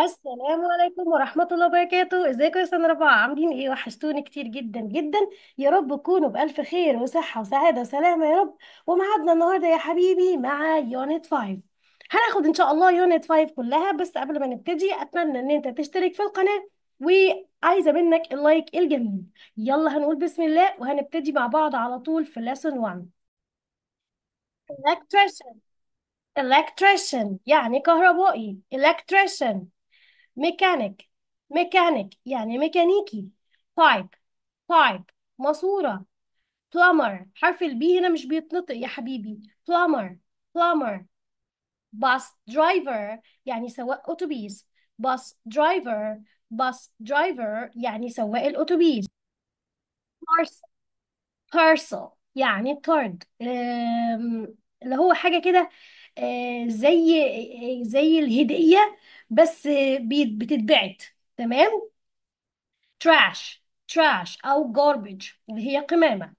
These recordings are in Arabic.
السلام عليكم ورحمة الله وبركاته ازيكم يا سنة ربعة عاملين ايه وحشتوني كتير جدا جدا يا رب تكونوا بألف خير وصحة وسعادة وسلامة يا رب ومعادنا النهاردة يا حبيبي مع يونت 5 هناخد ان شاء الله يونت 5 كلها بس قبل ما نبتدي اتمنى ان انت تشترك في القناة وعايزة منك اللايك الجميل يلا هنقول بسم الله وهنبتدي مع بعض على طول في lesson 1 electrician electrician يعني كهربائي electrician ميكانيك ميكانيك يعني ميكانيكي بايب بايب ماسورة plumber حرف البي هنا مش بيتنطق يا حبيبي plumber plumber bus driver يعني سواق أتوبيس bus driver bus driver يعني سواق الأتوبيس parcel parcel يعني طرد اللي هو حاجة كده آه، زي آه، زي الهدية بس بتتبعت تمام trash trash أو garbage اللي هي قمامة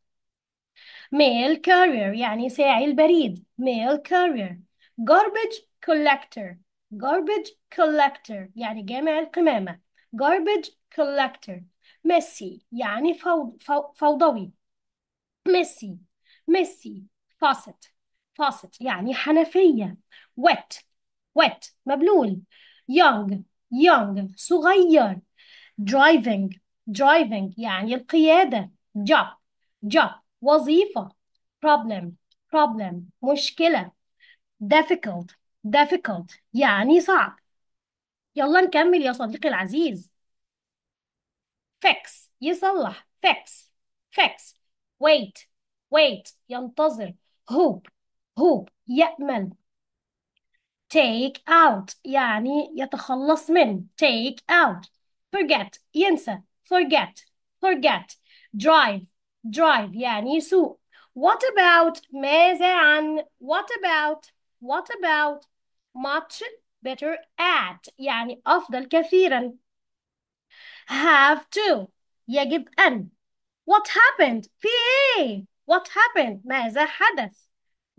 mail carrier يعني ساعي البريد mail carrier garbage collector garbage collector يعني جامع القمامة garbage collector messy يعني فوض... فوضوي messy messy faucet faucet يعني حنفية wet wet مبلول young young صغير driving driving يعني القيادة job job وظيفة problem problem مشكلة difficult difficult يعني صعب يلا نكمل يا صديقي العزيز fix يصلح fix fix wait wait ينتظر hope hope يأمل take out يعني يتخلص من take out forget ينسى forget forget drive drive يعني يسوق what about ماذا عن what about what about much better at يعني أفضل كثيرا have to يجب أن what happened في إيه what happened ماذا حدث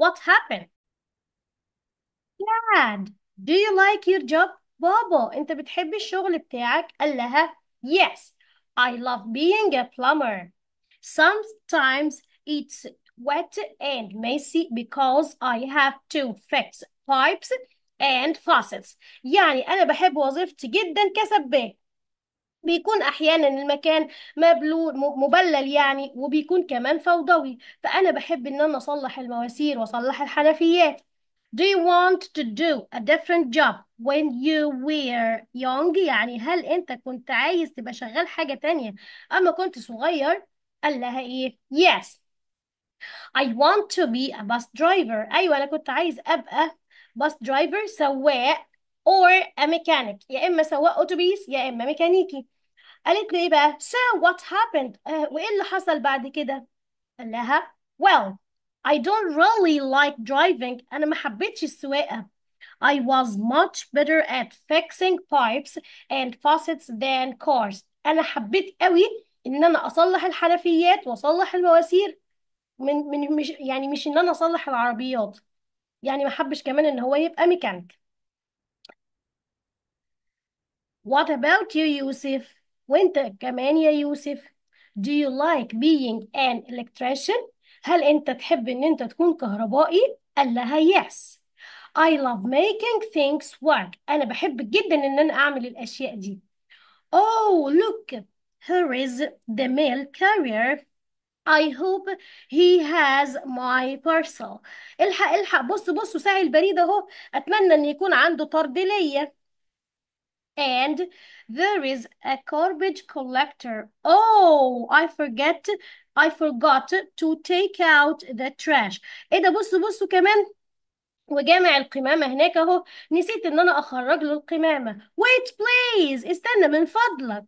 what happened dad do you like your job بابا انت بتحب الشغل بتاعك قال لها yes I love being a plumber sometimes it's wet and messy because I have to fix pipes and faucets يعني انا بحب وظيفتي جدا كسباك بيكون احيانا المكان مبلول مبلل يعني وبيكون كمان فوضوي فانا بحب ان انا اصلح المواسير واصلح الحنفيات Do you want to do a different job when you were young? يعني هل انت كنت عايز تبقى شغال حاجة تانية اما كنت صغير؟ قال لها ايه؟ Yes. I want to be a bus driver. ايوه انا كنت عايز ابقى bus driver سواق or a mechanic يا اما سواق أوتوبيس يا اما ميكانيكي. قالت له ايه بقى؟ So what happened? آه وايه اللي حصل بعد كده؟ قال لها well I don't really like driving أنا ما حبيتش السواقة I was much better at fixing pipes and faucets than cars أنا حبيت قوي إن أنا أصلح الحنفيات وأصلح المواسير من من مش يعني مش إن أنا أصلح العربيات يعني ما حبش كمان إن هو يبقى ميكانيك What about you يوسف؟ وأنت كمان يا يوسف Do you like being an electrician؟ هل انت تحب ان انت تكون كهربائي قال لها yes I love making things work انا بحب جدا ان انا اعمل الاشياء دي oh look here is the mail carrier I hope he has my parcel الحق الحق بص بص ساعي البريد اهو اتمنى ان يكون عنده طرد ليا and there is a garbage collector. Oh, I forget I forgot to take out the trash. ايه ده بصوا بصوا كمان وجامع القمامة هناك اهو نسيت ان انا اخرج له القمامة. Wait please استنى من فضلك.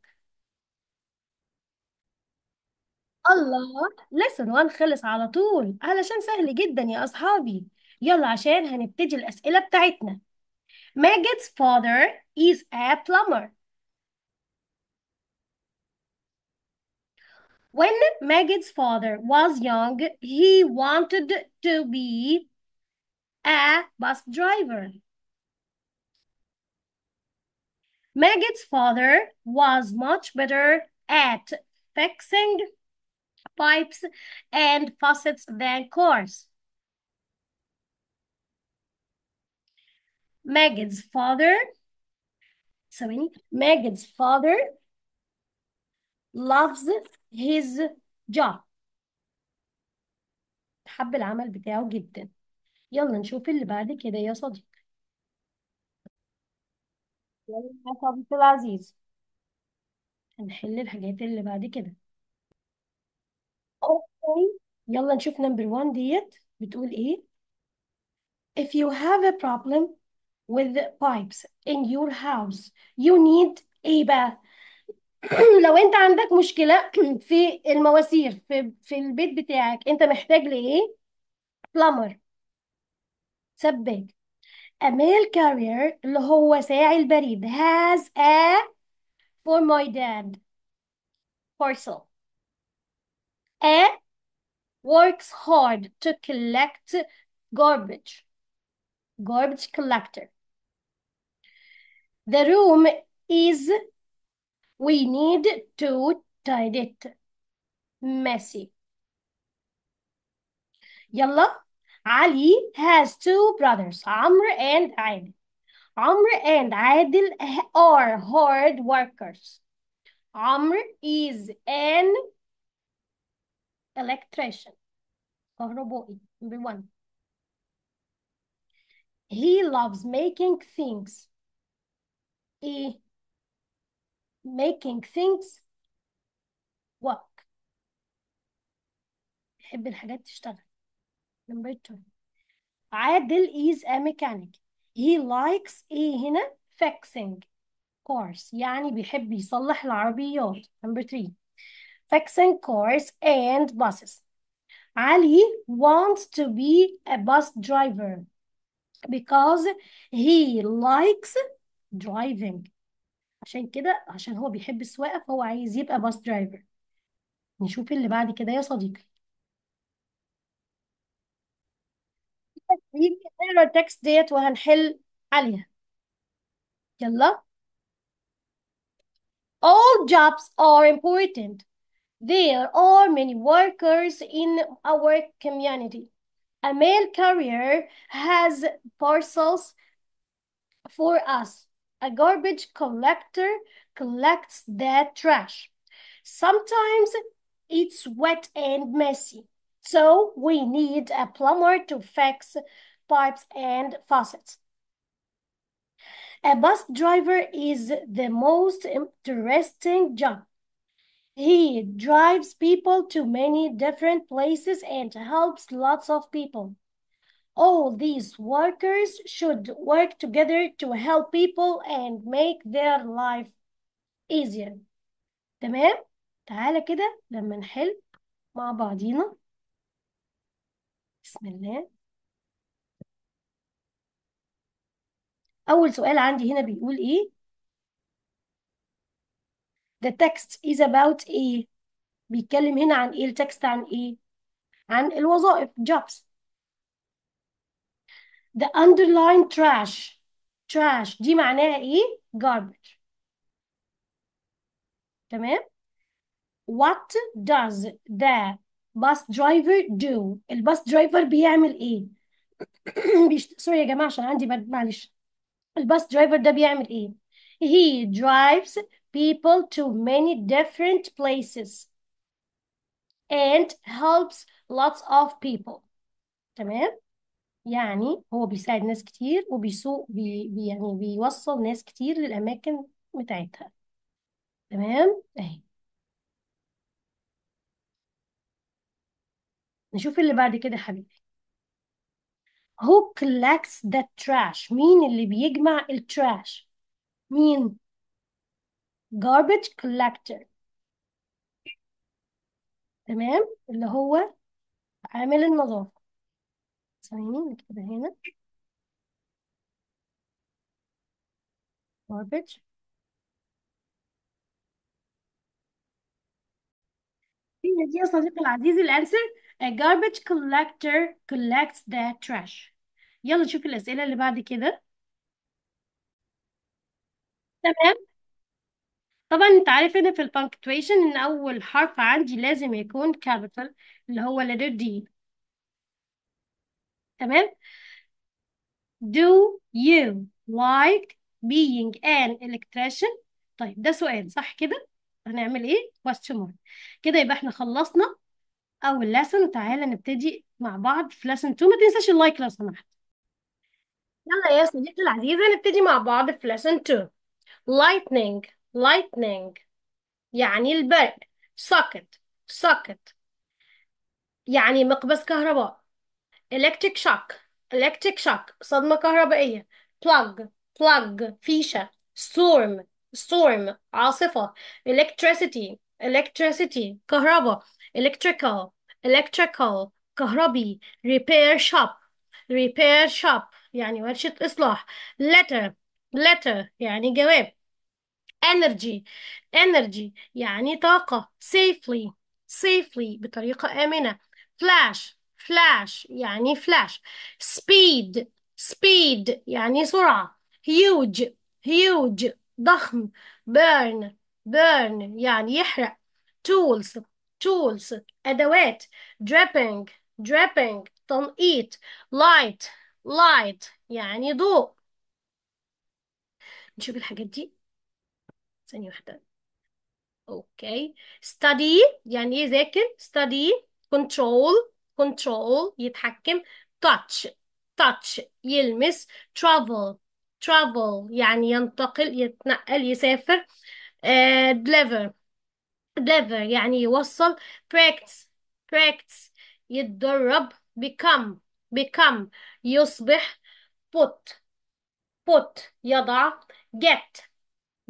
الله لسن وان خلص على طول علشان سهل جدا يا اصحابي. يلا عشان هنبتدي الاسئلة بتاعتنا. Megget's father is a plumber. When Megget's father was young, he wanted to be a bus driver. Megget's father was much better at fixing pipes and faucets than cars. Maggie's father ثواني Maggie's father loves his job حب العمل بتاعه جدا يلا نشوف اللي بعد كده يا صديقي يلا يا صديقي العزيز هنحل الحاجات اللي بعد كده اوكي يلا نشوف نمبر 1 ديت بتقول ايه if you have a problem with pipes in your house you need ايه بقى لو انت عندك مشكلة في المواسير في في البيت بتاعك انت محتاج لايه plumber سباك a mail carrier اللي هو ساعي البريد has a for my dad parcel a works hard to collect garbage garbage collector the room is, we need to tidy it. Messy. Yalla, Ali has two brothers, Amr and Aidil. Amr and Aidil are hard workers. Amr is an electrician. He loves making things. E making things work بحب الحاجات تشتغل number two عادل is a mechanic he likes ايه هنا fixing cars يعني بيحب يصلح العربيات number three fixing cars and buses Ali wants to be a bus driver because he likes درايفنج عشان كده عشان هو بيحب السواقة فهو عايز يبقى باص درايفر نشوف اللي بعد كده يا صديقي يمكن نقرا التكست ديت وهنحل عليها يلا All jobs are important. There are many workers in our community. A mail carrier has parcels for us. A garbage collector collects their trash. Sometimes it's wet and messy, so we need a plumber to fix pipes and faucets. A bus driver is the most interesting job. He drives people to many different places and helps lots of people. All these workers should work together to help people and make their life easier. تمام؟ تعالى كده لما نحل مع بعضينا بسم الله أول سؤال عندي هنا بيقول إيه؟ The text is about إيه؟ بيتكلم هنا عن إيه؟ التكست عن إيه؟ عن الوظائف jobs the underlying trash trash دي معناها ايه garbage تمام what does the bus driver do الباص درايفر بيعمل ايه بيشت... سوري يا جماعه عشان عندي معلش الباص درايفر ده بيعمل ايه he drives people to many different places and helps lots of people تمام يعني هو بيساعد ناس كتير وبيسوق بي يعني بيوصل ناس كتير للأماكن بتاعتها تمام اهي نشوف اللي بعد كده حبيبي who collects the trash مين اللي بيجمع التراش مين garbage collector تمام اللي هو عامل النظافة ثواني نكتبها هنا garbage هي دي يا صديقي العزيز الانسر garbage collector collects the trash يلا نشوف الاسئله اللي بعد كده تمام طبعا انت عارف هنا في punctuation ان اول حرف عندي لازم يكون capital اللي هو letter D تمام Do you like being an electrician طيب ده سؤال صح كده هنعمل ايه question mark كده يبقى احنا خلصنا اول lesson تعالى نبتدي مع بعض في lesson 2 ما تنساش اللايك لو سمحت يلا يا صديقتي العزيزة نبتدي مع بعض في lesson 2 lightning lightning يعني البرق socket socket يعني مقبس كهرباء electric shock electric shock صدمة كهربائية plug plug فيشة storm storm عاصفة electricity electricity كهرباء electrical electrical كهربي repair shop repair shop يعني ورشة إصلاح letter letter يعني جواب energy energy يعني طاقة safely safely بطريقة آمنة flash فلاش يعني فلاش سبيد سبيد يعني سرعة هيوج هيوج ضخم بيرن بيرن يعني يحرق تولز تولز أدوات dripping dripping تنقيط لايت لايت يعني ضوء نشوف الحاجات دي ثانية واحدة اوكي ستادي يعني ايه ذاكر ستادي كنترول control يتحكم touch touch يلمس travel travel يعني ينتقل يتنقل يسافر uh, deliver deliver يعني يوصل practice practice يتدرب become become يصبح put put يضع get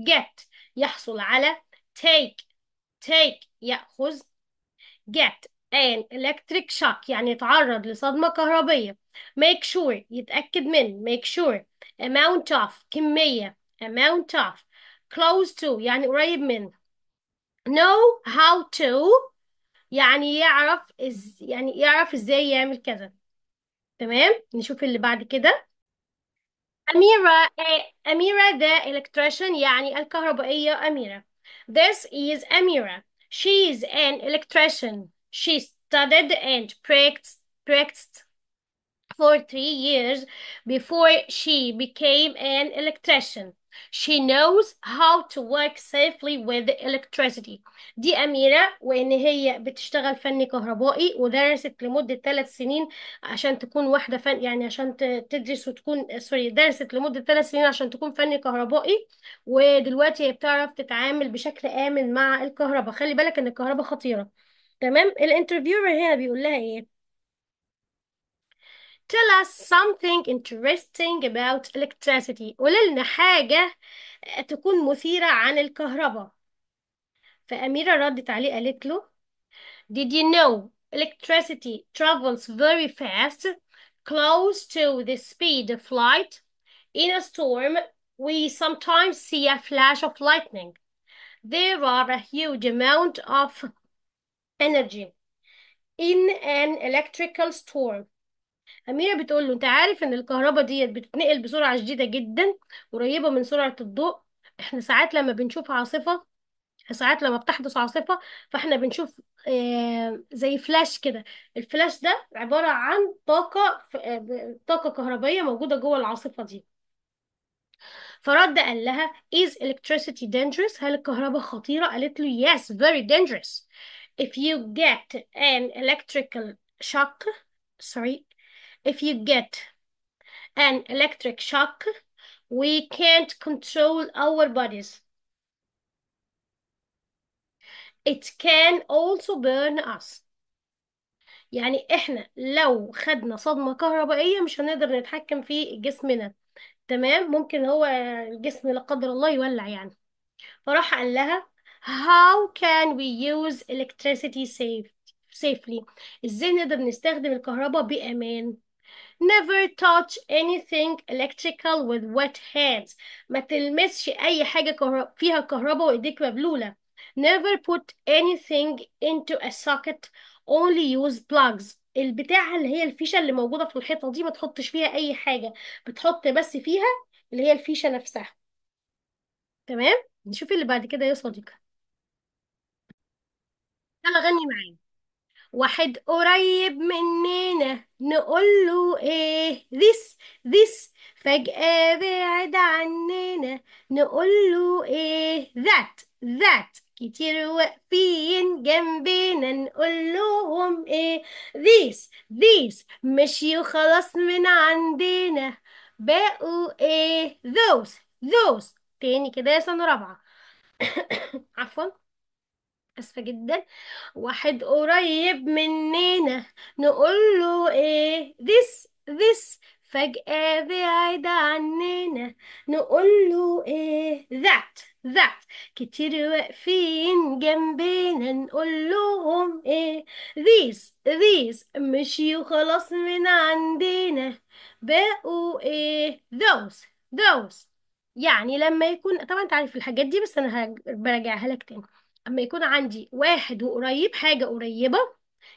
get يحصل على take take يأخذ get an electric shock يعني اتعرض لصدمة كهربية make sure يتأكد من make sure amount of كمية amount of close to يعني قريب من know how to يعني يعرف إز يعني يعرف ازاي يعمل كذا تمام نشوف اللي بعد كده أميرة أميرة the electrician يعني الكهربائية أميرة this is أميرة she is an electrician She studied and practiced, practiced for three years before she became an electrician. She knows how to work safely with electricity. دي أميرة وإن هي بتشتغل فني كهربائي ودرست لمدة ثلاث سنين عشان تكون واحدة فن يعني عشان تدرس وتكون سوري درست لمدة ثلاث سنين عشان تكون فني كهربائي ودلوقتي هي بتعرف تتعامل بشكل آمن مع الكهرباء خلي بالك إن الكهرباء خطيرة تمام الانترفيور هنا بيقول لها ايه tell us something interesting about electricity قول لنا حاجة تكون مثيرة عن الكهرباء فأميرة ردت عليه قالت له Did you know electricity travels very fast close to the speed of light in a storm we sometimes see a flash of lightning there are a huge amount of energy in an electrical storm أميرة بتقول له أنت عارف إن الكهرباء ديت بتتنقل بسرعة شديدة جدا قريبة من سرعة الضوء إحنا ساعات لما بنشوف عاصفة ساعات لما بتحدث عاصفة فإحنا بنشوف آه، زي فلاش كده الفلاش ده عبارة عن طاقة آه، طاقة كهربائية موجودة جوه العاصفة دي فرد قال لها is electricity dangerous هل الكهرباء خطيرة قالت له yes very dangerous if you get an electrical shock sorry if you get an electric shock we can't control our bodies it can also burn us يعني احنا لو خدنا صدمة كهربائية مش هنقدر نتحكم في جسمنا تمام ممكن هو الجسم لا قدر الله يولع يعني فراح قال لها how can we use electricity safe, safely ازاي نقدر نستخدم الكهرباء بأمان never touch anything electrical with wet hands ما تلمسش اي حاجة كهرب... فيها كهرباء وايديك مبلولة never put anything into a socket only use plugs البتاعة اللي هي الفيشة اللي موجودة في الحيطة دي ما تحطش فيها أي حاجة بتحط بس فيها اللي هي الفيشة نفسها تمام نشوف اللي بعد كده يا صديقي يلا غني معايا واحد قريب مننا نقول له ايه ذس ذس فجأة بعد عننا نقول له ايه ذات ذات كتير واقفين جنبنا نقول لهم ايه ذيس ذيس مشيوا خلاص من عندنا بقوا ايه ذوس ذوس تاني كده يا سنة رابعة عفوا اسفه جدا واحد قريب مننا نقول له ايه this this فجأة بعيد عننا نقول له ايه that that كتير واقفين جنبنا نقول لهم ايه these these مشيوا خلاص من عندنا بقوا ايه those those يعني لما يكون طبعا انت عارف الحاجات دي بس انا براجعها لك تاني اما يكون عندي واحد وقريب حاجة قريبة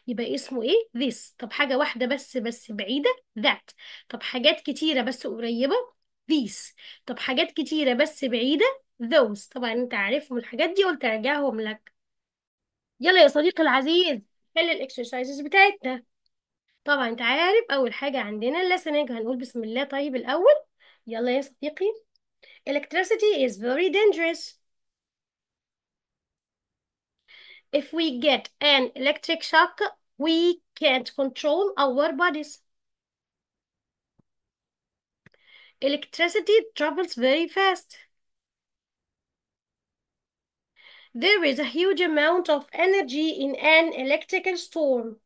يبقى اسمه ايه this طب حاجة واحدة بس بس بعيدة that طب حاجات كتيرة بس قريبة these طب حاجات كتيرة بس بعيدة those طبعا انت عارفهم الحاجات دي قلت ارجعهم لك يلا يا صديقي العزيز حل الاكسرسايزز بتاعتنا طبعا انت عارف اول حاجة عندنا اللسنج هنقول بسم الله طيب الاول يلا يا صديقي electricity is very dangerous if we get an electric shock, we can't control our bodies. Electricity travels very fast. There is a huge amount of energy in an electrical storm.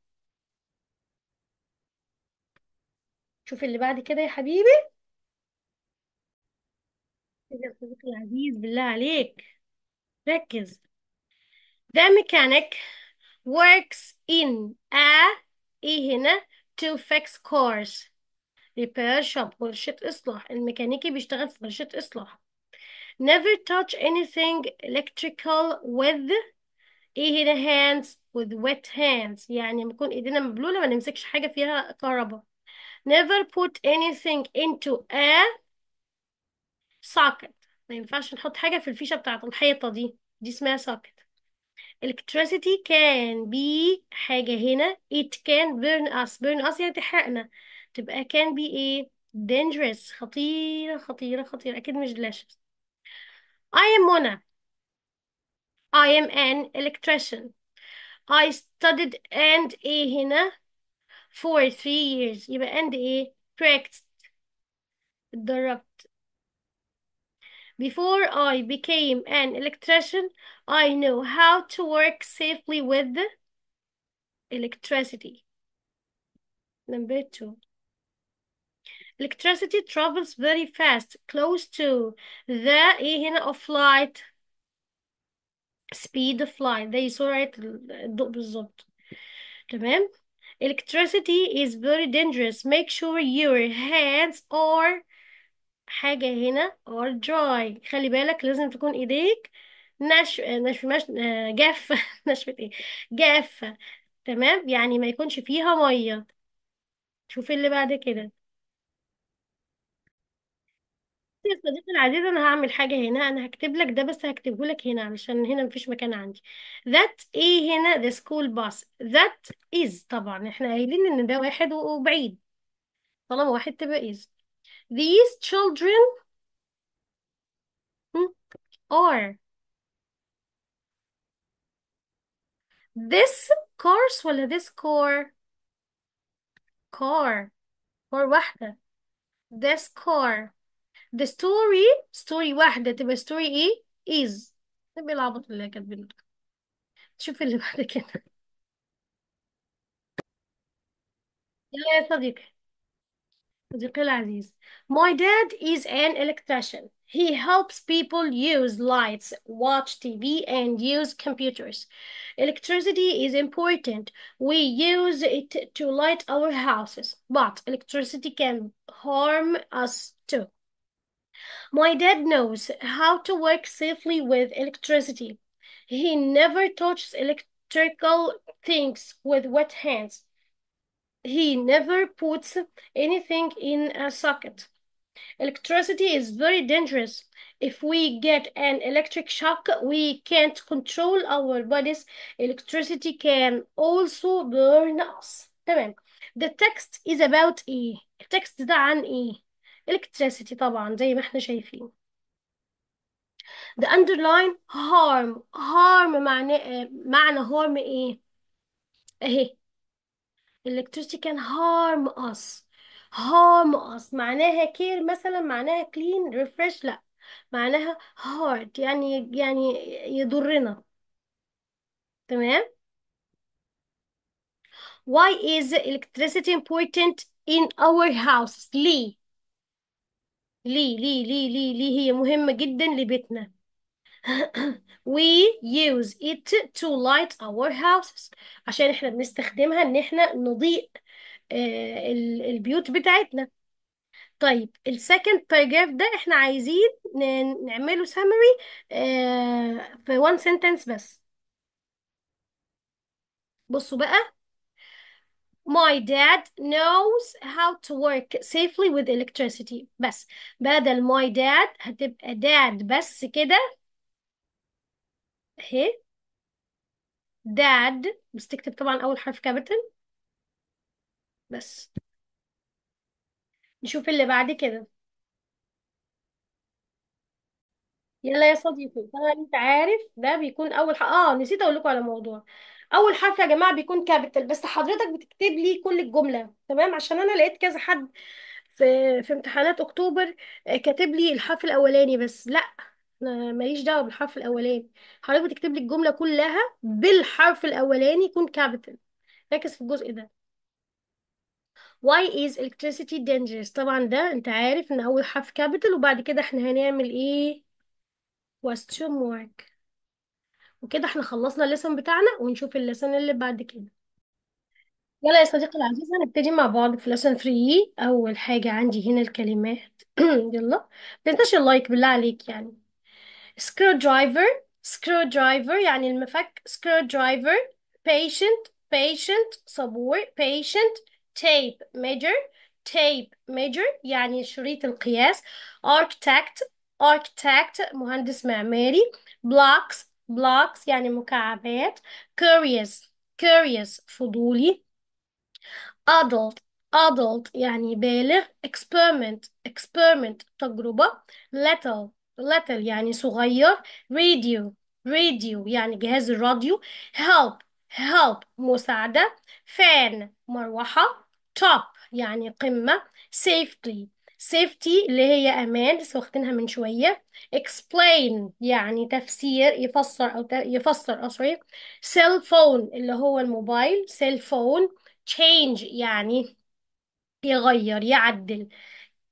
شوف اللي بعد كده يا حبيبي. العزيز بالله عليك ركز. The mechanic works in a ايه هنا to fix cars repair shop ورشة إصلاح الميكانيكي بيشتغل في ورشة إصلاح never touch anything electrical with ايه هنا hands with wet hands يعني بنكون ايدينا مبلولة ما نمسكش حاجة فيها كهرباء never put anything into a socket ما ينفعش نحط حاجة في الفيشة بتاعة الحيطة دي دي اسمها socket electricity can be حاجة هنا it can burn us burn us يعني تحرقنا تبقى can be ايه dangerous خطيرة خطيرة خطيرة أكيد مش delicious I am Mona I am an electrician I studied and ايه هنا for three years يبقى and ايه practiced اتدربت Before I became an electrician, I know how to work safely with electricity. Number two. Electricity travels very fast, close to the in of light speed of light زي سرعة الضوء بالظبط تمام electricity is very dangerous make sure your hands are حاجة هنا are dry خلي بالك لازم تكون ايديك نشف نشف مش جافة نشفة ايه جافة تمام يعني ما يكونش فيها مية شوفي اللي بعد كده يا صديقي العزيز انا هعمل حاجة هنا انا هكتب لك ده بس هكتبه لك هنا علشان هنا مفيش مكان عندي that ايه هنا the school bus that is طبعا احنا قايلين ان ده واحد وبعيد طالما واحد تبقى is these children or this course ولا this core core core واحدة this core the story story واحدة تبقى story ايه is تبقى العبط اللي كاتبينه شوف اللي بعد كده يا صديقي صديقي العزيز My dad is an electrician. He helps people use lights, watch TV, and use computers. Electricity is important. We use it to light our houses, but electricity can harm us too. My dad knows how to work safely with electricity. He never touches electrical things with wet hands he never puts anything in a socket. Electricity is very dangerous. If we get an electric shock, we can't control our bodies. Electricity can also burn us. تمام. The text is about e. Text ده عن إيه؟ electricity طبعا زي ما احنا شايفين. The underline harm. harm معنى معنى harm إيه؟ أهي electricity can harm us harm us معناها care مثلا معناها clean refresh لا معناها hard يعني يعني يضرنا تمام why is electricity important in our house ليه ليه ليه ليه ليه, ليه هي مهمة جدا لبيتنا We use it to light our houses عشان احنا بنستخدمها ان احنا نضيء البيوت بتاعتنا طيب second paragraph ده احنا عايزين نعمله summary في one sentence بس بصوا بقى My dad knows how to work safely with electricity بس بدل my dad هتبقى dad بس كده هي داد بس تكتب طبعا اول حرف كابيتال بس نشوف اللي بعد كده يلا يا صديقي طبعا انت عارف ده بيكون اول حرف اه نسيت اقول لكم على موضوع اول حرف يا جماعه بيكون كابيتال بس حضرتك بتكتب لي كل الجمله تمام عشان انا لقيت كذا حد في في امتحانات اكتوبر آه، كاتب لي الحرف الاولاني بس لا ماليش دعوة بالحرف الأولاني حضرتك بتكتب لي الجملة كلها بالحرف الأولاني يكون كابيتال ركز في الجزء ده why is electricity dangerous طبعا ده انت عارف ان اول حرف كابيتال وبعد كده احنا هنعمل ايه question mark وكده احنا خلصنا الليسون بتاعنا ونشوف الليسون اللي بعد كده يلا يا صديقي العزيز هنبتدي مع بعض في لسن 3 اول حاجة عندي هنا الكلمات يلا ما تنساش اللايك بالله عليك يعني سكرو درايفر سكرو درايفر يعني المفك سكرو درايفر patient patient صبور patient tape measure tape measure يعني شريط القياس architect architect مهندس معماري blocks blocks يعني مكعبات curious curious فضولي adult adult يعني بالغ experiment experiment تجربة little little يعني صغير radio radio يعني جهاز الراديو help help مساعدة fan مروحة top يعني قمة safety safety اللي هي أمان لسه واخدينها من شوية explain يعني تفسير يفسر أو يفسر أسري آه، cell phone اللي هو الموبايل cell phone change يعني يغير يعدل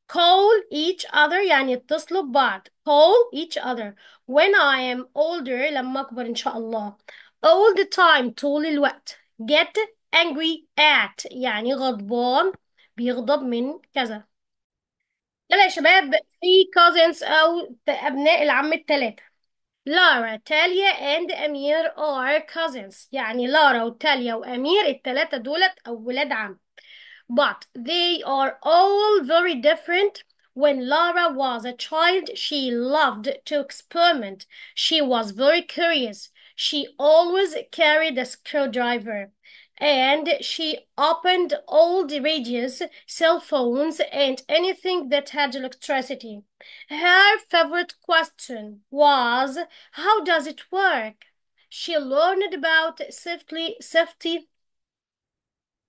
call each other يعني اتصلوا ببعض call each other when I am older لما أكبر إن شاء الله all the time طول الوقت get angry at يعني غضبان بيغضب من كذا يلا يا شباب في cousins أو أبناء العم الثلاثة لارا تاليا and أمير are cousins يعني لارا وتاليا وأمير الثلاثة دولت أو ولاد عم but they are all very different. When Lara was a child, she loved to experiment. She was very curious. She always carried a screwdriver and she opened all the radios, cell phones, and anything that had electricity. Her favorite question was, How does it work? She learned about safety, safety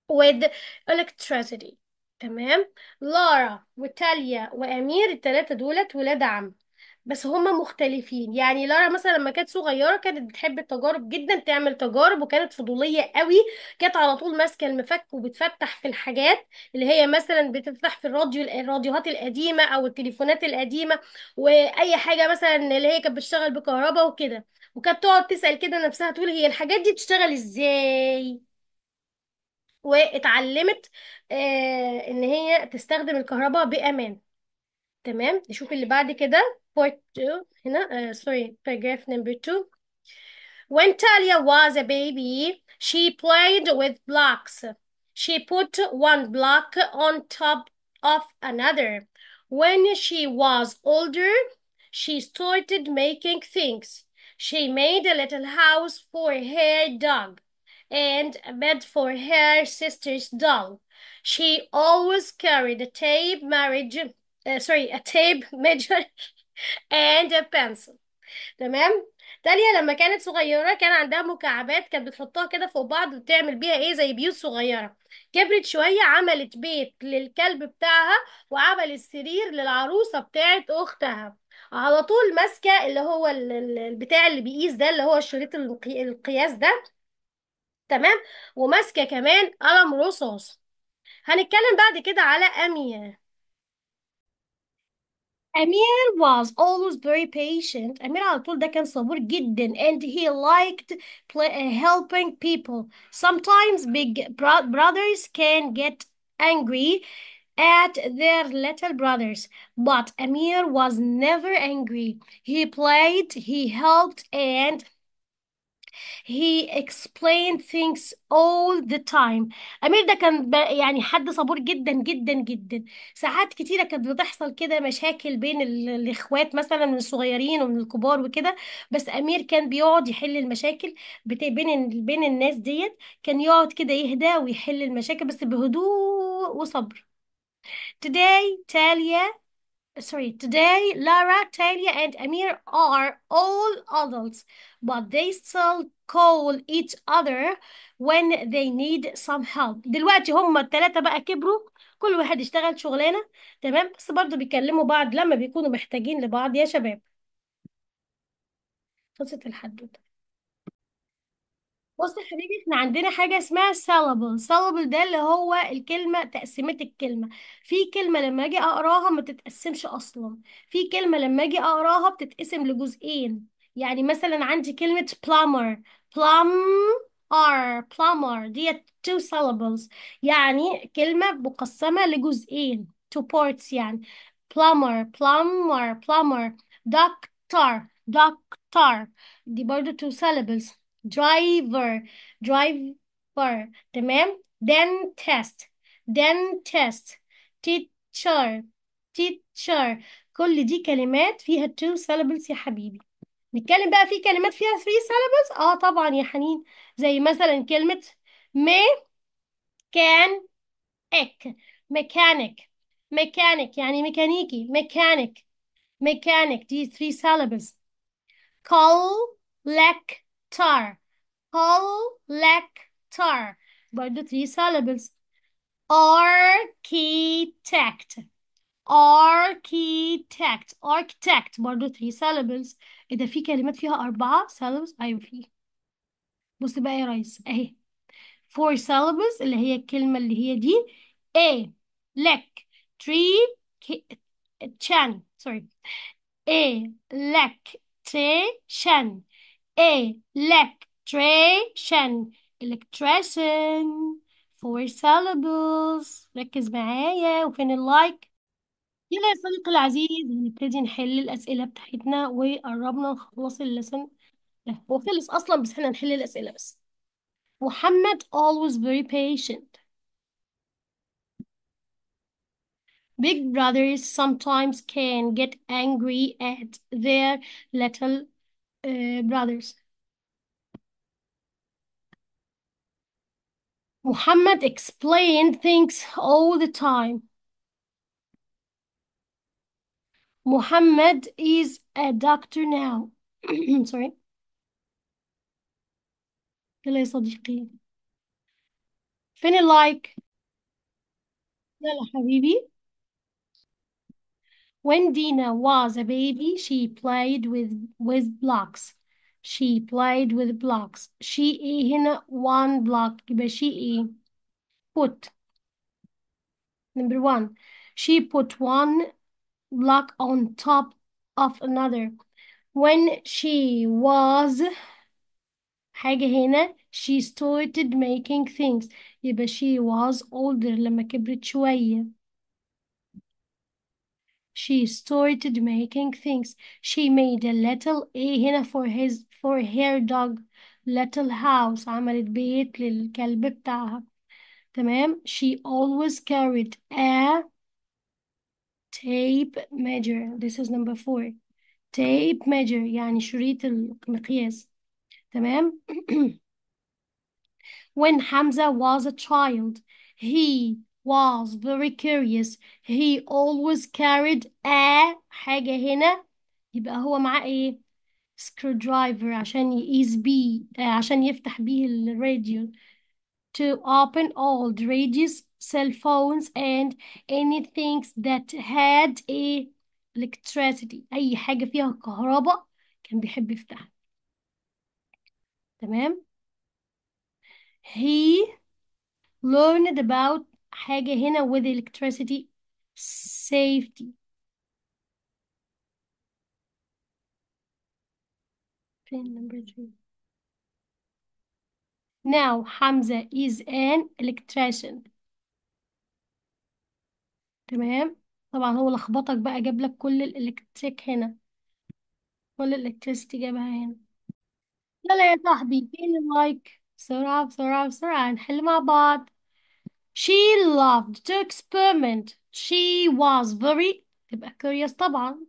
with electricity تمام لارا وتاليا وامير التلاتة دولت ولاد عم بس هما مختلفين يعني لارا مثلا لما كانت صغيره كانت بتحب التجارب جدا تعمل تجارب وكانت فضوليه قوي كانت على طول ماسكه المفك وبتفتح في الحاجات اللي هي مثلا بتفتح في الراديو الراديوهات القديمه او التليفونات القديمه واي حاجه مثلا اللي هي كانت بتشتغل بكهرباء وكده وكانت تقعد تسال كده نفسها تقول هي الحاجات دي بتشتغل ازاي واتعلمت آه ان هي تستخدم الكهرباء بامان تمام نشوف اللي بعد كده part 2 هنا uh, sorry paragraph number 2 when Talia was a baby she played with blocks she put one block on top of another when she was older she started making things she made a little house for her dog and a bed for her sister's doll. She always carried a tape marriage uh, sorry a tape measure and a pencil تمام تاليا لما كانت صغيرة كان عندها مكعبات كانت بتحطها كده فوق بعض وتعمل بيها ايه زي بيوت صغيرة كبرت شوية عملت بيت للكلب بتاعها وعملت سرير للعروسة بتاعت أختها على طول ماسكة اللي هو البتاع اللي بيقيس ده اللي هو الشريط القياس ده تمام وماسكة كمان قلم رصاص هنتكلم بعد كده على أمير Amir was always very patient. Amir على طول ده كان صبور جدا and he liked play, uh, helping people. Sometimes big bro brothers can get angry at their little brothers, but Amir was never angry. He played, he helped, and he explained things all the time أمير ده كان يعني حد صبور جدا جدا جدا ساعات كتيرة كانت بتحصل كده مشاكل بين الإخوات مثلا من الصغيرين ومن الكبار وكده بس أمير كان بيقعد يحل المشاكل بين بين الناس ديت كان يقعد كده يهدى ويحل المشاكل بس بهدوء وصبر Today, Talia sorry, today Lara, Talia, and Amir are all adults, but they still call each other when they need some help. دلوقتي هما التلاتة بقى كبروا كل واحد اشتغل شغلانة تمام بس برضه بيكلموا بعض لما بيكونوا محتاجين لبعض يا شباب خلصت الحدوتة بص يا حبيبي احنا عندنا حاجة اسمها syllable syllable ده اللي هو الكلمة تقسيمة الكلمة في كلمة لما اجي اقراها ما تتقسمش اصلا في كلمة لما اجي اقراها بتتقسم لجزئين يعني مثلا عندي كلمة plumber plum ار plumber ديت two syllables يعني كلمة مقسمة لجزئين two parts يعني plumber plumber plumber doctor doctor دي برضو two syllables driver driver تمام dentist dentist teacher teacher كل دي كلمات فيها two syllables يا حبيبي نتكلم بقى في كلمات فيها three syllables اه طبعا يا حنين زي مثلا كلمة may can اك ميكانيك ميكانيك يعني ميكانيكي ميكانيك ميكانيك دي 3 syllables collect tar, collector by the three syllables. Architect, architect, architect برضه three syllables. ايه ده في كلمات فيها أربعة syllables؟ أيوة في. بص بقى يا ريس أهي four syllables اللي هي الكلمة اللي هي دي A لك tree chan sorry A Lek. تري chan. A. Electrician electrician four syllables ركز معايا وفين اللايك يلا يا صديقي العزيز هنبتدي نحل الأسئلة بتاعتنا وقربنا نخلص اللسن ده هو خلص أصلا بس احنا هنحل الأسئلة بس محمد always very patient Big brothers sometimes can get angry at their little Eh, brothers. Muhammad explained things all the time. Muhammad is a doctor now. Sorry. يلا يا صديقي. فين اللايك؟ يلا حبيبي. When Dina was a baby, she played with, with blocks. She played with blocks. She in one block she put number one she put one block on top of another when she was حاجة هنا she started making things يبقى she was older لما كبرت شوية she started making things. She made a little آهنة eh, for his for her dog little house عملت بيت للكلب بتاعها تمام she always carried a tape measure this is number four tape measure يعني شريط المقياس تمام when Hamza was a child he was very curious he always carried a حاجة هنا يبقى هو معاه ايه سكرو عشان يقيس بيه عشان يفتح بيه الراديو to open old radios cell phones and anything that had a electricity اي حاجة فيها كهرباء كان بيحب يفتح. تمام he learned about حاجة هنا with electricity safety فين number three now حمزة is an electrician تمام طبعا هو لخبطك بقى جاب لك كل الالكتريك هنا كل الالكتريستي جابها هنا يلا يا صاحبي فين المايك بسرعة بسرعة بسرعة هنحل مع بعض She loved to experiment. She was very تبقى curious طبعا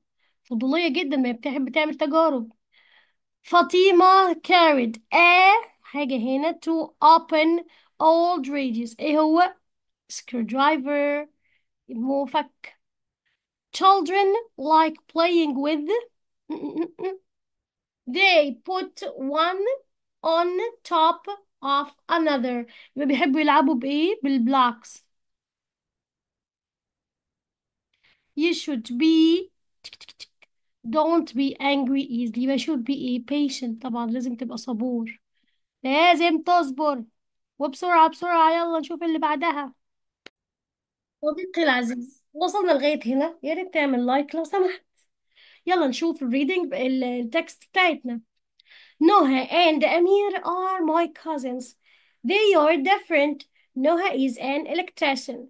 فضولية جدا ما بتحب تعمل تجارب فاطمة carried a حاجة هنا to open old radius ايه هو screwdriver المفك children like playing with they put one on top of another بيحبوا يلعبوا بإيه بالبلوكس you should be don't be angry easily you should be a patient طبعا لازم تبقى صبور لازم تصبر وبسرعة بسرعة يلا نشوف اللي بعدها صديقي العزيز وصلنا لغاية هنا يا ريت تعمل لايك لو سمحت يلا نشوف الريدنج التكست بتاعتنا Noha and Amir are my cousins. They are different. Noha is an electrician.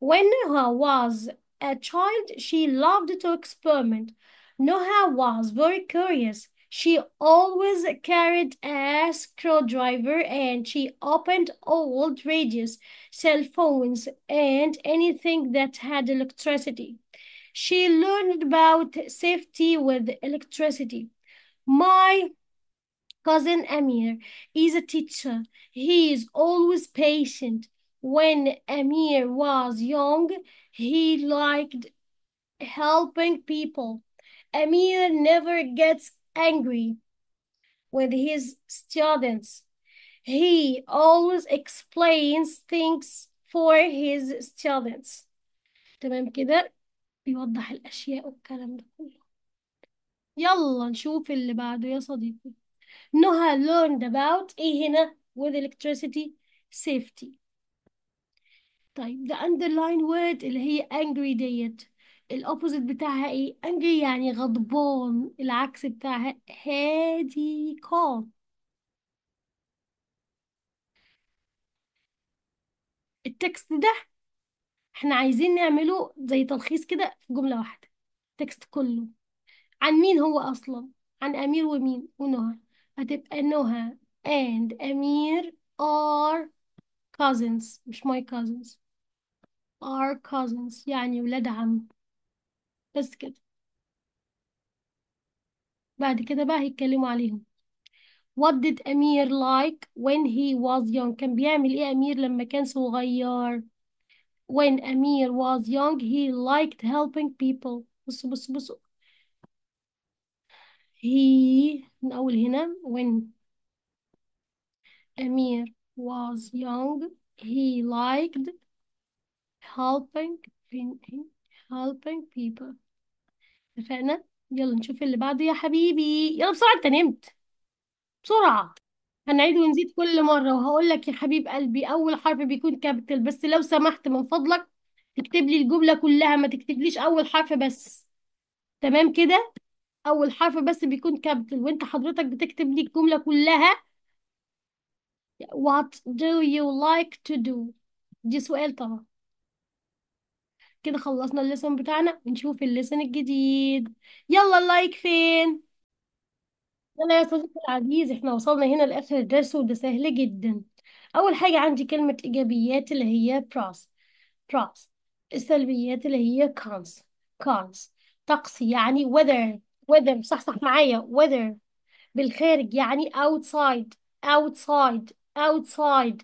When Noha was a child, she loved to experiment. Noha was very curious. She always carried a screwdriver and she opened old radios, cell phones, and anything that had electricity. She learned about safety with electricity. My Cousin Amir is a teacher. He is always patient. When Amir was young, he liked helping people. Amir never gets angry with his students. He always explains things for his students. تمام كده بيوضح الأشياء والكلام ده كله يلا نشوف اللي بعده يا صديقي Noha learned about ايه هنا with electricity safety طيب the underline word اللي هي angry ديت opposite بتاعها ايه angry يعني غضبان العكس بتاعها هادي calm التكست ده احنا عايزين نعمله زي تلخيص كده في جملة واحدة التكست كله عن مين هو أصلا عن أمير ومين ونهى هتبقى نهى and أمير are cousins مش my cousins are cousins يعني ولاد عم بس كده بعد كده بقى هيتكلموا عليهم What did أمير like when he was young كان بيعمل إيه أمير لما كان صغير When أمير was young he liked helping people بصوا بصوا بصوا من أول هنا when أمير was young he liked helping helping people اتفقنا يلا نشوف اللي بعده يا حبيبي يلا بسرعة انت نمت بسرعة هنعيد ونزيد كل مرة وهقول لك يا حبيب قلبي أول حرف بيكون كابيتال بس لو سمحت من فضلك تكتب لي الجملة كلها ما تكتبليش أول حرف بس تمام كده اول حرف بس بيكون كابيتال وانت حضرتك بتكتب لي الجملة كلها What do you like to do دي سؤال طبعا كده خلصنا الليسون بتاعنا نشوف الليسون الجديد يلا اللايك فين يلا يا صديقي العزيز احنا وصلنا هنا لاخر الدرس وده سهل جدا اول حاجة عندي كلمة ايجابيات اللي هي pros pros السلبيات اللي هي cons cons طقس يعني weather whether صح معايا whether بالخارج يعني outside outside outside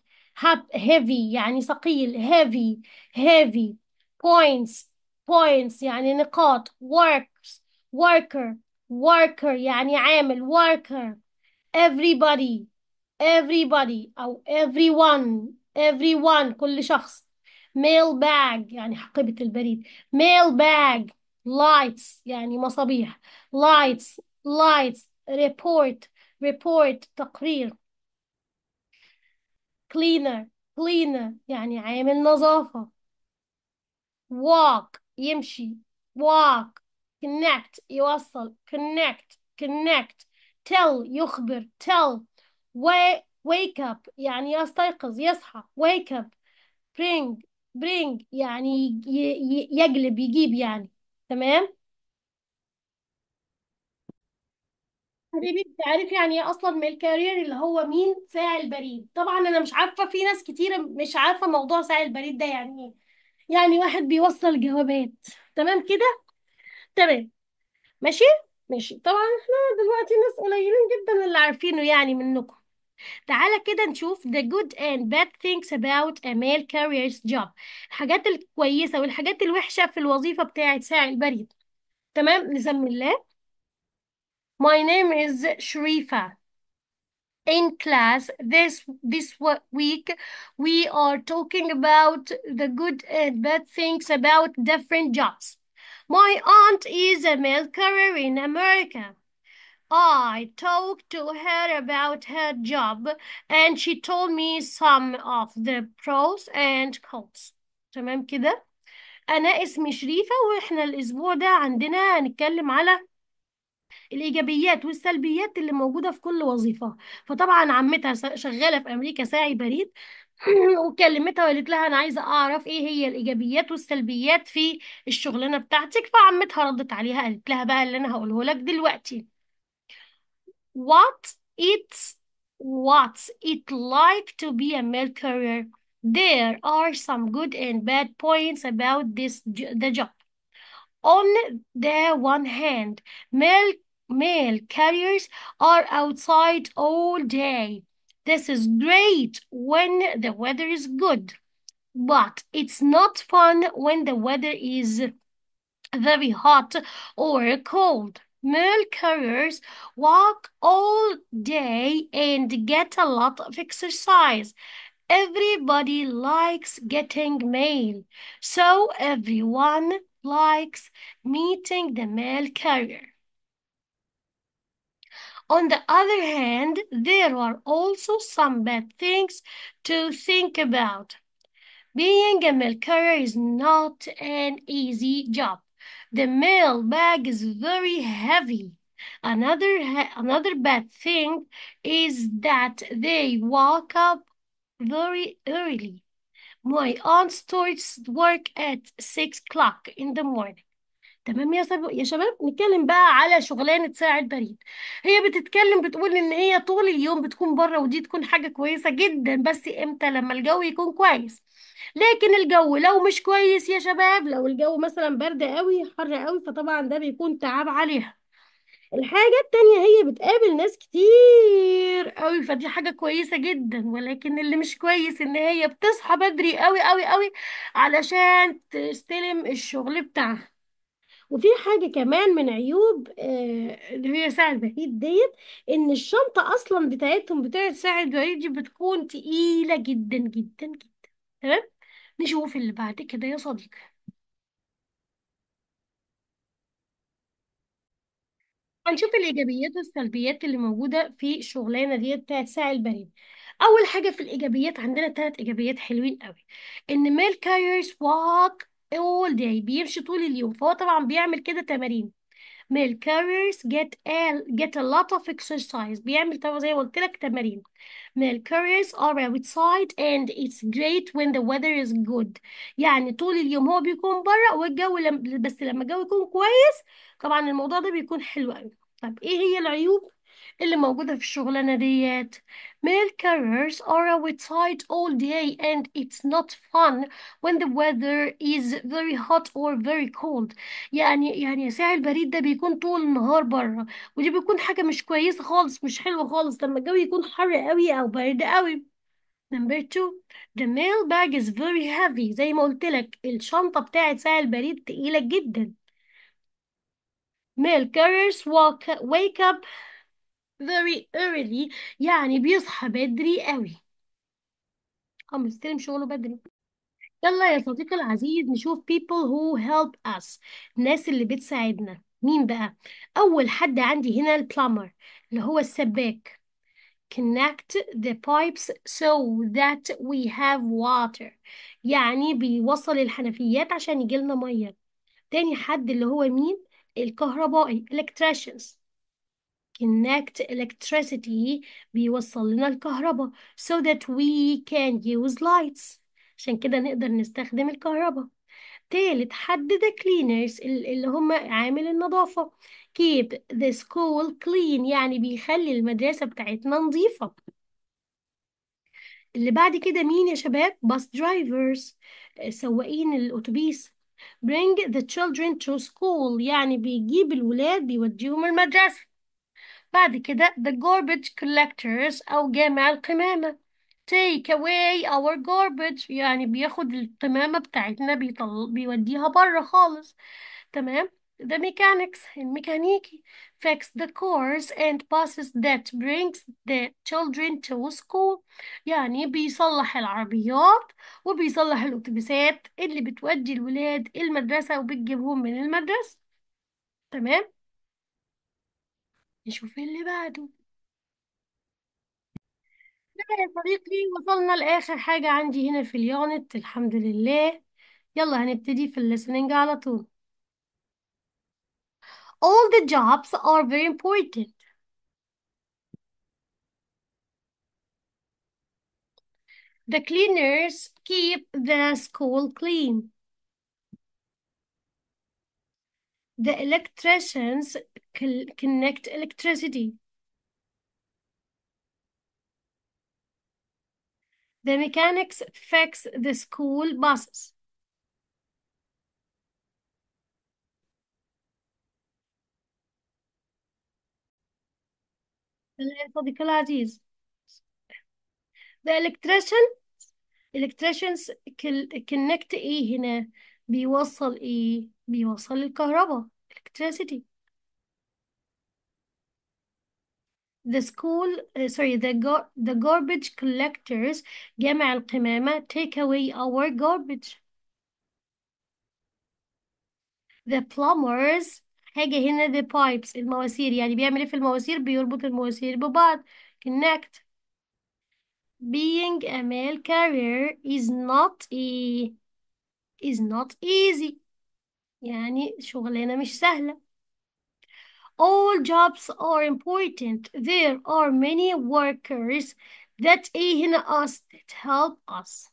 heavy يعني ثقيل heavy heavy points points يعني نقاط works worker worker يعني عامل worker everybody everybody أو everyone everyone كل شخص mail bag يعني حقيبة البريد mail bag lights يعني مصابيح lights lights report report تقرير cleaner cleaner يعني عامل نظافة walk يمشي walk connect يوصل connect connect tell يخبر tell wake up يعني يستيقظ يصحى wake up bring bring يعني يجلب يجيب يعني تمام حبيبي انت عارف يعني ايه اصلا من الكارير اللي هو مين ساعي البريد طبعا انا مش عارفه في ناس كتير مش عارفه موضوع ساعي البريد ده يعني ايه يعني واحد بيوصل جوابات تمام كده تمام ماشي ماشي طبعا احنا دلوقتي ناس قليلين جدا اللي عارفينه يعني منكم تعالى كده نشوف the good and bad things about a male carrier's job الحاجات الكويسة والحاجات الوحشة في الوظيفة بتاعة ساعي البريد تمام نسمي الله My name is Sharifa. In class this this week we are talking about the good and bad things about different jobs. My aunt is a mail carrier in America. I talked to her about her job and she told me some of the pros and cons تمام كده أنا اسمي شريفة وإحنا الأسبوع ده عندنا هنتكلم على الإيجابيات والسلبيات اللي موجودة في كل وظيفة فطبعا عمتها شغالة في أمريكا ساعي بريد وكلمتها وقالت لها أنا عايزة أعرف إيه هي الإيجابيات والسلبيات في الشغلانة بتاعتك فعمتها ردت عليها قالت لها بقى اللي أنا هقوله لك دلوقتي what it's what's it like to be a mail carrier? there are some good and bad points about this the job on the one hand mail mail carriers are outside all day this is great when the weather is good but it's not fun when the weather is very hot or cold Mail carriers walk all day and get a lot of exercise. Everybody likes getting mail, so everyone likes meeting the mail carrier. On the other hand, there are also some bad things to think about. Being a mail carrier is not an easy job. The mail bag is very heavy. Another another bad thing is that they woke up very early. My aunt starts work at 6 o'clock in the morning. تمام يا سب... يا شباب نتكلم بقى على شغلانه ساعة البريد هي بتتكلم بتقول ان هي طول اليوم بتكون بره ودي تكون حاجه كويسه جدا بس امتى لما الجو يكون كويس لكن الجو لو مش كويس يا شباب لو الجو مثلا برد قوي حر قوي فطبعا ده بيكون تعب عليها الحاجة التانية هي بتقابل ناس كتير قوي فدي حاجة كويسة جدا ولكن اللي مش كويس ان هي بتصحى بدري قوي قوي قوي علشان تستلم الشغل بتاعها وفي حاجة كمان من عيوب آه، اللي هي ساعة البريد ديت ان الشنطة اصلا بتاعتهم بتاعت ساعة البريد دي بتكون تقيلة جدا جدا جدا تمام نشوف اللي بعد كده يا صديقي هنشوف الإيجابيات والسلبيات اللي موجودة في الشغلانة دي بتاعت ساعي البريد أول حاجة في الإيجابيات عندنا ثلاث إيجابيات حلوين قوي إن ميل كاريرز واك أول داي بيمشي طول اليوم فهو طبعا بيعمل كده تمارين ميل كاريرز جيت a, جيت ا لوت أوف إكسرسايز بيعمل طبعا زي ما قلت لك تمارين Mercury's already outside and it's great when the weather is good يعني طول اليوم هو بيكون بره والجو لم... بس لما الجو يكون كويس طبعا الموضوع ده بيكون حلو قوي طب ايه هي العيوب اللي موجودة في الشغلانة ديت Mail carriers are outside all day and it's not fun when the weather is very hot or very cold يعني يعني ساعي البريد ده بيكون طول النهار بره ودي بيكون حاجة مش كويسة خالص مش حلوة خالص لما الجو يكون حر قوي أو برد قوي Number two, the mail bag is very heavy زي ما قلت لك الشنطة بتاعت ساعي البريد تقيلة جدا. Mail carriers walk, wake up very early يعني بيصحى بدري قوي قام بيستلم شغله بدري يلا يا صديقي العزيز نشوف people who help us الناس اللي بتساعدنا مين بقى أول حد عندي هنا plumber اللي هو السباك connect the pipes so that we have water يعني بيوصل الحنفيات عشان يجيلنا مية تاني حد اللي هو مين الكهربائي electricians connect electricity بيوصل لنا الكهرباء so that we can use lights عشان كده نقدر نستخدم الكهرباء تالت حدد cleaners اللي هم عامل النظافة keep the school clean يعني بيخلي المدرسة بتاعتنا نظيفة اللي بعد كده مين يا شباب bus drivers آه، سواقين الأتوبيس bring the children to school يعني بيجيب الولاد بيوديهم المدرسة بعد كده the garbage collectors أو جامع القمامة take away our garbage يعني بياخد القمامة بتاعتنا بيطل... بيوديها بره خالص تمام the mechanics الميكانيكي fix the cars and buses that brings the children to school يعني بيصلح العربيات وبيصلح الأتوبيسات اللي بتودي الولاد المدرسة وبتجيبهم من المدرسة تمام نشوف اللي بعده لا يا صديقي وصلنا لآخر حاجة عندي هنا في اليونت الحمد لله يلا هنبتدي في الليسننج على طول All the jobs are very important The cleaners keep the school clean The electricians connect electricity. The mechanics fix the school buses. The electrician electricians connect ايه هنا بيوصل ايه بيوصل الكهرباء electricity The school, uh, sorry, the, gar the garbage collectors, جمع القمامة, take away our garbage. The plumbers, حاجة هنا the pipes, المواسير, يعني بيعمل ايه في المواسير؟ بيربط المواسير ببعض. Connect. Being a mail carrier is not, e is not easy. يعني شغلانة مش سهلة All jobs are important. There are many workers that ايه us that help us.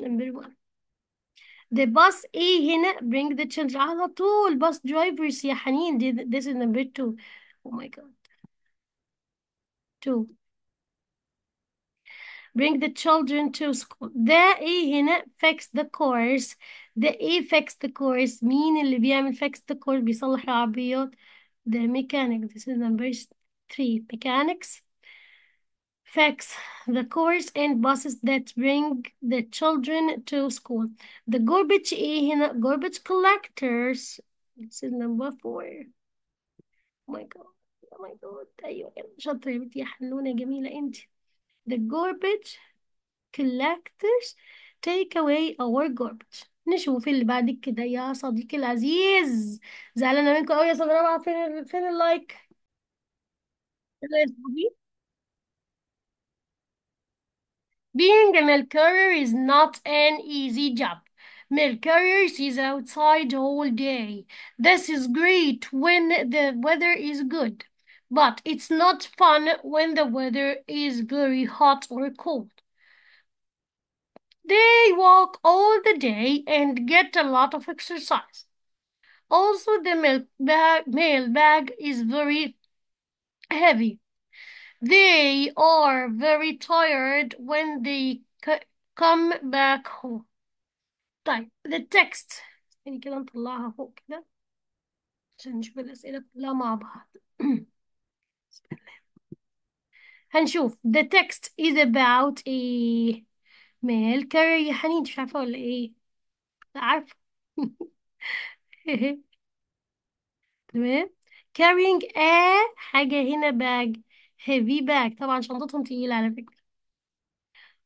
Number one. The bus ايه هنا bring the children على طول bus drivers يا حنين this is number two. Oh my god. Two bring the children to school ده ايه هنا fix the course ده ايه fix the course مين اللي بيعمل fix the course بيصلح العربيات ده mechanic this is number 3 mechanics fix the cars and buses that bring the children to school. The garbage ايه هنا garbage collectors this is number four. Oh my god oh my god ايوه شاطرة يا بنتي يا حنونة جميلة the garbage collectors take away our garbage نشوف اللي بعد كده يا صديقي العزيز زعلانه منكم قوي يا صديقي فين فين اللايك Being a mail carrier is not an easy job. Mail carriers is outside all day. This is great when the weather is good. But it's not fun when the weather is very hot or cold. They walk all the day and get a lot of exercise. Also, the mail bag, mail bag is very heavy. They are very tired when they come back home. طيب the text يعني كده نطلعها فوق كده عشان نشوف الأسئلة كلها مع بعض هنشوف the text is about a male carrier يا حنين مش عارفة ولا ايه عارفة تمام carrying a حاجة هنا bag heavy bag طبعا شنطتهم تقيلة على فكرة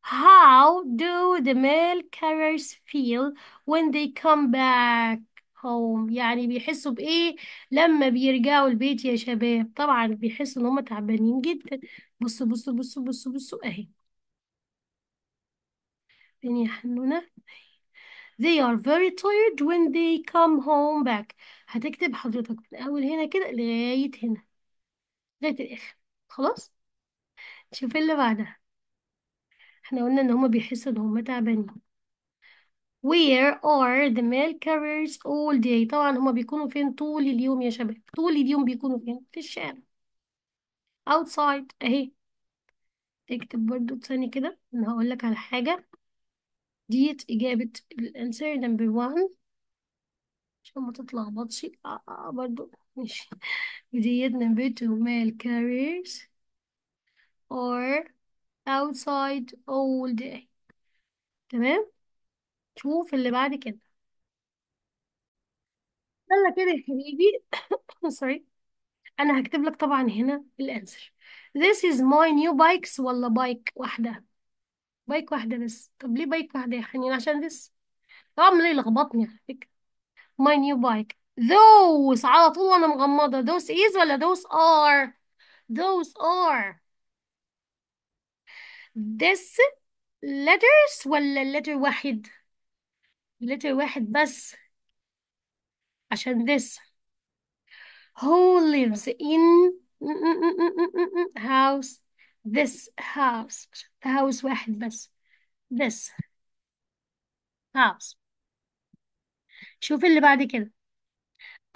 How do the male carriers feel when they come back home يعني بيحسوا بإيه لما بيرجعوا البيت يا شباب طبعا بيحسوا إن هم تعبانين جدا بصوا بصوا بصوا بصوا بصوا اهي الدنيا حنونة They are very tired when they come home back هتكتب حضرتك من أول هنا كده لغاية هنا لغاية الآخر خلاص نشوف اللي بعدها احنا قلنا إن هما بيحسوا إن هما تعبانين Where are the mail carriers all day طبعا هما بيكونوا فين طول اليوم يا شباب طول اليوم بيكونوا فين في الشارع outside اهي اكتب برضو ثاني كده انا هقول لك على حاجة ديت اجابة الانسر نمبر 1 عشان ما تتلخبطش آه, آه برضو ماشي ديت نمبر 2 male carriers or outside all day تمام شوف اللي بعد كده يلا كده يا حبيبي سوري انا هكتب لك طبعا هنا الانسر this is my new bikes ولا بايك واحده بايك واحده بس طب ليه بايك واحده يا حنين عشان this طبعا ليه لخبطني على فكره my new bike those على طول وانا مغمضه those is ولا those are those are this letters ولا letter واحد letter واحد بس عشان this who lives in house this house house واحد بس this house شوف اللي بعد كده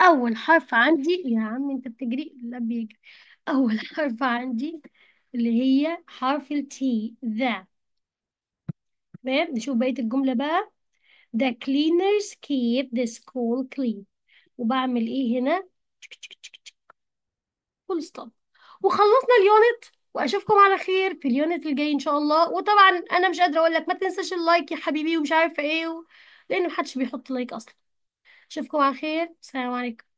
أول حرف عندي يا عم أنت بتجري لا بيجري أول حرف عندي اللي هي حرف ال T ذا تمام نشوف بقية الجملة بقى The cleaners keep the school clean وبعمل إيه هنا فول ستوب وخلصنا اليونت واشوفكم على خير في اليونت الجاي ان شاء الله وطبعا انا مش قادره اقول لك ما تنساش اللايك يا حبيبي ومش عارفه ايه و... لان محدش بيحط لايك اصلا اشوفكم على خير السلام عليكم